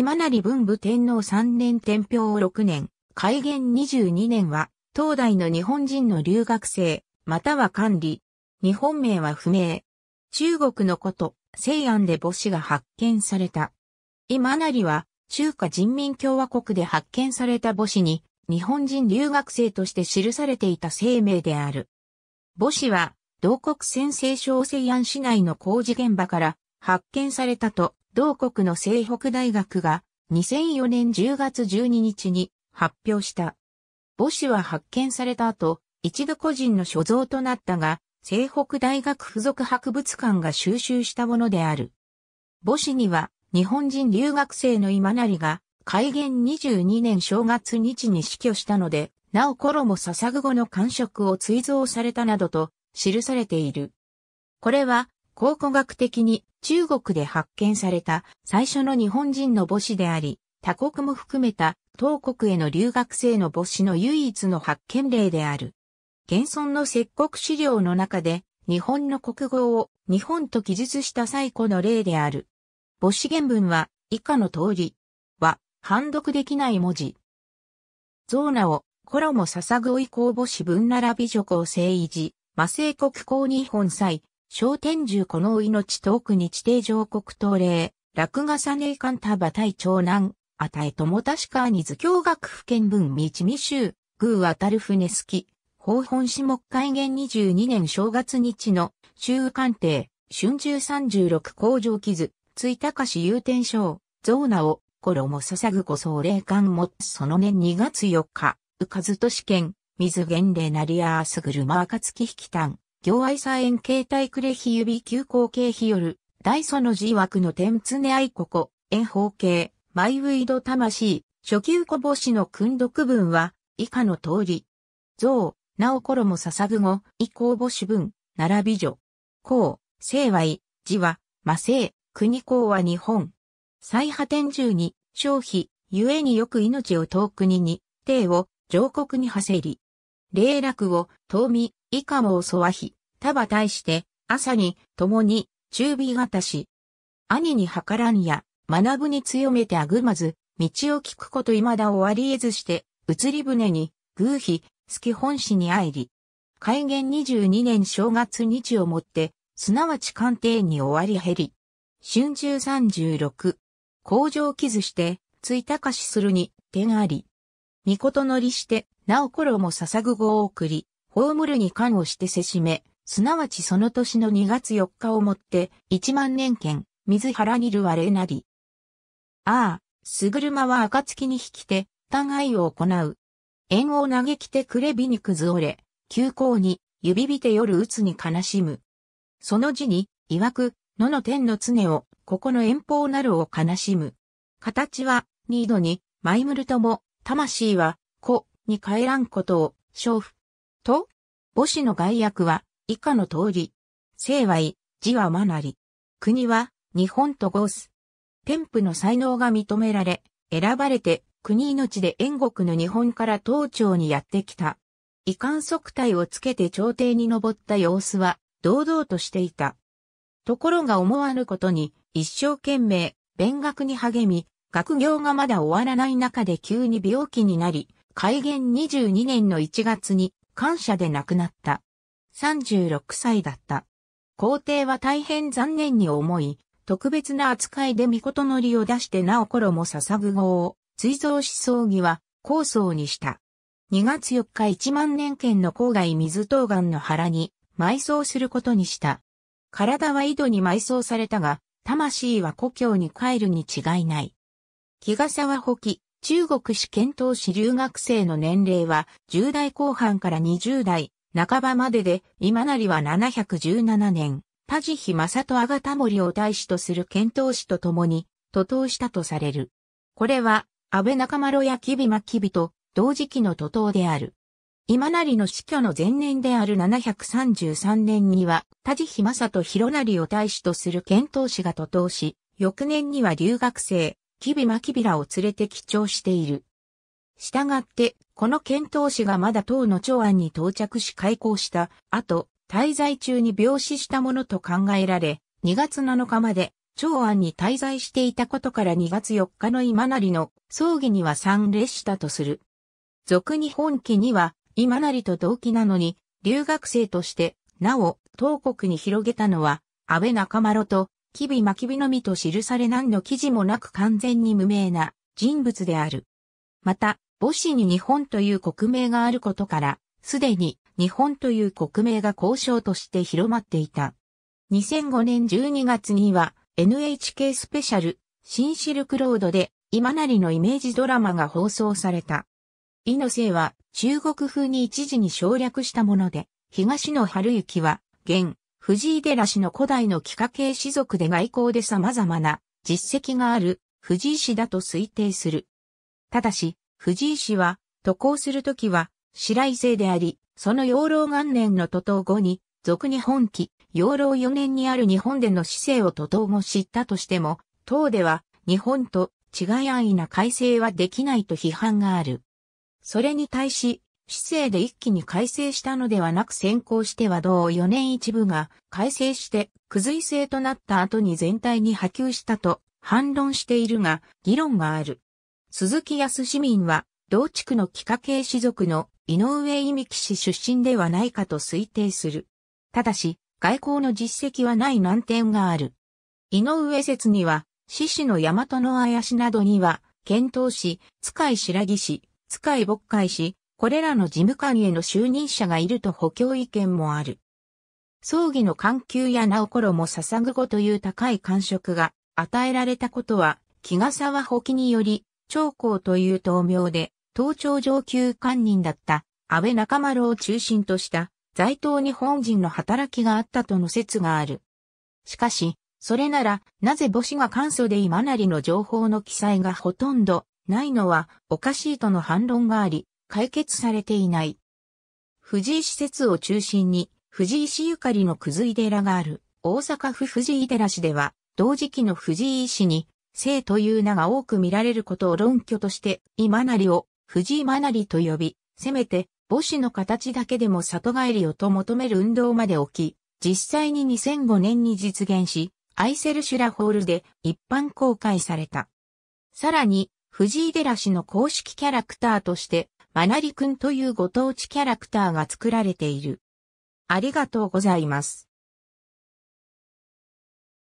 今成文武天皇3年天平6年、開元22年は、当代の日本人の留学生、または管理。日本名は不明。中国のこと、西安で母子が発見された。今成は、中華人民共和国で発見された母子に、日本人留学生として記されていた生命である。母子は、同国先制省西安市内の工事現場から発見されたと同国の西北大学が2004年10月12日に発表した。母子は発見された後、一度個人の所蔵となったが、西北大学附属博物館が収集したものである。母子には、日本人留学生の今成が、開元22年正月日に死去したので、なおも捧ぐ後の感触を追贈されたなどと記されている。これは考古学的に中国で発見された最初の日本人の母子であり、他国も含めた当国への留学生の母子の唯一の発見例である。現存の石国資料の中で日本の国語を日本と記述した最古の例である。母子原文は以下の通りは判読できない文字。ゾーナをコロ衣捧ぐ追い公母子文並び女公正維持、魔聖国公日本祭、小天獣この命遠くに地底上国東霊、落賀サネイカンタバ対長男、あたえともたしかに図教学府見文道未ぐうあたる船すき、方本市木海元22年正月日の、州官邸、春秋三十六工場傷、ついたかし有天章、増名を、衣捧ぐこそ霊感も、その年2月4日、うかずと試県、水源霊なりあすぐるまあかつき引きたん。行愛サエン形態クレヒ指急行形日夜、大祖の字枠の天常愛ここ、円方形、マイウイド魂、初級小星の訓読文は、以下の通り。像、なおころも捧ぐ語、以降星文、並び女。公、聖は字は、魔聖、国公は日本。最破天中に、消費、ゆえによく命を遠くにに、帝を、上国に馳せり。霊楽を、遠見、以下も襲わひ。多ば対して朝に共に中火がたし。兄に計らんや学ぶに強めてあぐまず道を聞くこと未だ終わりえずして移り船に偶飛月本市に入り。開元22年正月日をもってすなわち官邸に終わり減り。春秋36。工場記図して、ついたかしするに、点あり。みこと乗りして、なおころも捧ぐ語を送り、葬るに官をしてせしめ、すなわちその年の2月4日をもって、一万年間、水原にるわれなり。ああ、すぐるまは暁に引きて、互いを行う。縁を嘆きてくれびにくず折れ、急行に、指びて夜打つに悲しむ。その字に、曰く、野の天の常を、ここの遠方なるを悲しむ。形は、ニードに、マイムルとも、魂は、子、に帰らんことを、勝負。と、母子の外役は、以下の通り。聖は異、字はまなり。国は、日本とゴース。天賦の才能が認められ、選ばれて、国命で縁国の日本から東朝にやってきた。遺憾即体をつけて朝廷に登った様子は、堂々としていた。ところが思わぬことに、一生懸命、勉学に励み、学業がまだ終わらない中で急に病気になり、開元22年の1月に、感謝で亡くなった。36歳だった。皇帝は大変残念に思い、特別な扱いで御事のりを出してなお頃も捧ぐ号を追蔵し葬儀は高層にした。2月4日1万年間の郊外水東岸の原に埋葬することにした。体は井戸に埋葬されたが、魂は故郷に帰るに違いない。木笠沢補記、中国史検討士留学生の年齢は10代後半から20代半ばまでで、今成は717年、田地比正とあがた森を大使とする遣唐使と共に、徒党したとされる。これは、安倍中丸や吉備真備と同時期の徒党である。今成の死去の前年である733年には、田地比正と広成を大使とする遣唐使が徒党し、翌年には留学生、吉備真備らを連れて帰朝している。したがって、この遣唐使がまだ唐の長安に到着し開港した後、滞在中に病死したものと考えられ、2月7日まで長安に滞在していたことから2月4日の今成の葬儀には参列したとする。俗に本記には今成と同期なのに、留学生として、なお、東国に広げたのは、安倍中丸と、吉備巻備のみと記され何の記事もなく完全に無名な人物である。また、母子に日本という国名があることから、すでに日本という国名が交渉として広まっていた。2005年12月には NHK スペシャル新シルクロードで今なりのイメージドラマが放送された。イノセイは中国風に一時に省略したもので、東野春之は現藤井寺氏の古代の幾家系士族で外交で様々な実績がある藤井氏だと推定する。ただし、藤井氏は、渡航するときは、白井姓であり、その養老元年の渡航後に、俗日本期、養老4年にある日本での市政を渡航も知ったとしても、党では、日本と違い安易な改正はできないと批判がある。それに対し、市政で一気に改正したのではなく先行しては同4年一部が改正して、くずい制となった後に全体に波及したと反論しているが、議論がある。鈴木康市民は、同地区の幾何系氏族の井上伊美紀氏出身ではないかと推定する。ただし、外交の実績はない難点がある。井上説には、獅子の大和の綾しなどには、検討し、使い白木氏、使い牧海氏、これらの事務官への就任者がいると補強意見もある。葬儀の環境や名を頃も捧ぐごという高い感触が与えられたことは、木笠は補記により長江という党名で、東朝上級官人だった安倍中丸を中心とした在東日本人の働きがあったとの説がある。しかし、それなら、なぜ母子が簡素で今なりの情報の記載がほとんどないのはおかしいとの反論があり、解決されていない。藤井施設を中心に、藤井氏ゆかりのくずい寺がある大阪府藤井寺市では、同時期の藤井氏に姓という名が多く見られることを論拠として、今なりを藤井マナリと呼び、せめて母子の形だけでも里帰りをと求める運動まで起き、実際に2005年に実現し、アイセルシュラホールで一般公開された。さらに、藤井寺氏の公式キャラクターとして、マナリくんというご当地キャラクターが作られている。ありがとうございます。